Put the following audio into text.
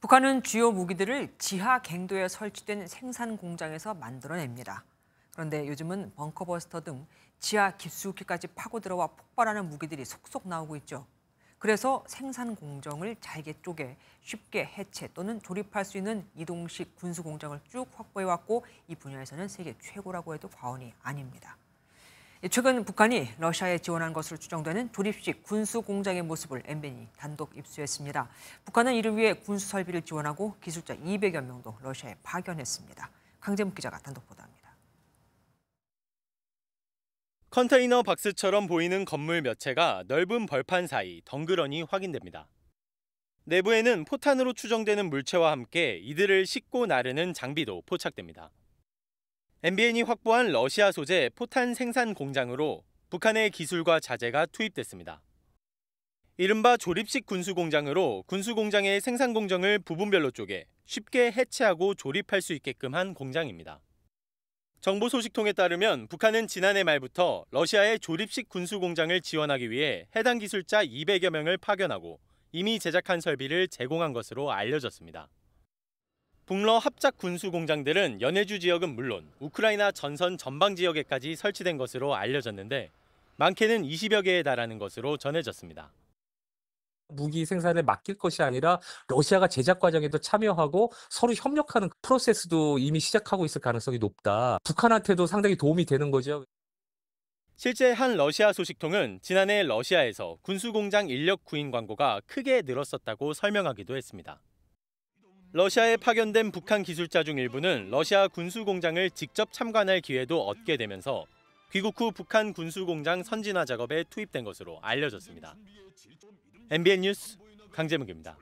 북한은 주요 무기들을 지하 갱도에 설치된 생산 공장에서 만들어냅니다. 그런데 요즘은 벙커버스터 등 지하 깊숙이까지 파고들어와 폭발하는 무기들이 속속 나오고 있죠. 그래서 생산 공정을 잘게 쪼개 쉽게 해체 또는 조립할 수 있는 이동식 군수 공장을 쭉 확보해왔고 이 분야에서는 세계 최고라고 해도 과언이 아닙니다. 예, 최근 북한이 러시아에 지원한 것으로 추정되는 조립식 군수 공장의 모습을 MBN이 단독 입수했습니다. 북한은 이를 위해 군수 설비를 지원하고 기술자 200여 명도 러시아에 파견했습니다. 강재문 기자가 단독 보도합니다. 컨테이너 박스처럼 보이는 건물 몇 채가 넓은 벌판 사이 덩그러니 확인됩니다. 내부에는 포탄으로 추정되는 물체와 함께 이들을 싣고 나르는 장비도 포착됩니다. MBN이 확보한 러시아 소재 포탄 생산 공장으로 북한의 기술과 자재가 투입됐습니다. 이른바 조립식 군수 공장으로 군수 공장의 생산 공정을 부분별로 쪼개 쉽게 해체하고 조립할 수 있게끔 한 공장입니다. 정보 소식통에 따르면 북한은 지난해 말부터 러시아의 조립식 군수 공장을 지원하기 위해 해당 기술자 200여 명을 파견하고 이미 제작한 설비를 제공한 것으로 알려졌습니다. 북러 합작 군수 공장들은 연해주 지역은 물론 우크라이나 전선 전방 지역에까지 설치된 것으로 알려졌는데 많게는 20여 개에 달하는 것으로 전해졌습니다. 무기 생산을 맡길 것이 아니라 러시아가 제작 과정에도 참여하고 서로 협력하는 프로세스도 이미 시작하고 있을 가능성이 높다. 북한한테도 상당히 도움이 되는 거죠. 실제 한 러시아 소식통은 지난해 러시아에서 군수공장 인력 구인 광고가 크게 늘었었다고 설명하기도 했습니다. 러시아에 파견된 북한 기술자 중 일부는 러시아 군수 공장을 직접 참관할 기회도 얻게 되면서 귀국 후 북한 군수 공장 선진화 작업에 투입된 것으로 알려졌습니다. MBN 뉴스 강재묵입니다.